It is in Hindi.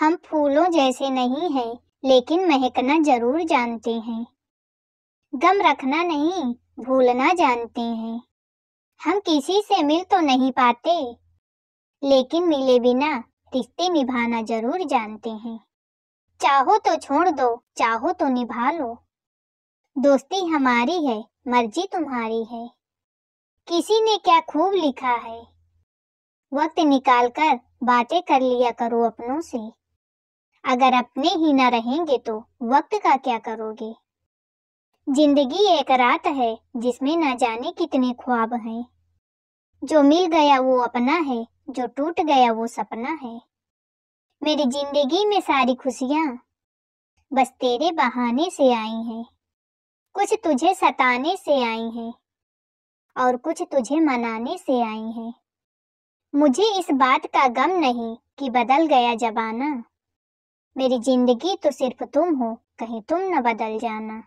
हम फूलों जैसे नहीं हैं लेकिन महकना जरूर जानते हैं गम रखना नहीं भूलना जानते हैं हम किसी से मिल तो नहीं पाते लेकिन मिले बिना रिश्ते निभाना जरूर जानते हैं चाहो तो छोड़ दो चाहो तो निभा लो दोस्ती हमारी है मर्जी तुम्हारी है किसी ने क्या खूब लिखा है वक्त निकालकर बातें कर लिया करो अपनों से अगर अपने ही न रहेंगे तो वक्त का क्या करोगे जिंदगी एक रात है जिसमें न जाने कितने ख्वाब हैं जो मिल गया वो अपना है जो टूट गया वो सपना है मेरी जिंदगी में सारी खुशियां बस तेरे बहाने से आई हैं कुछ तुझे सताने से आई हैं और कुछ तुझे मनाने से आई हैं मुझे इस बात का गम नहीं कि बदल गया जमाना मेरी जिंदगी तो सिर्फ तुम हो कहीं तुम न बदल जाना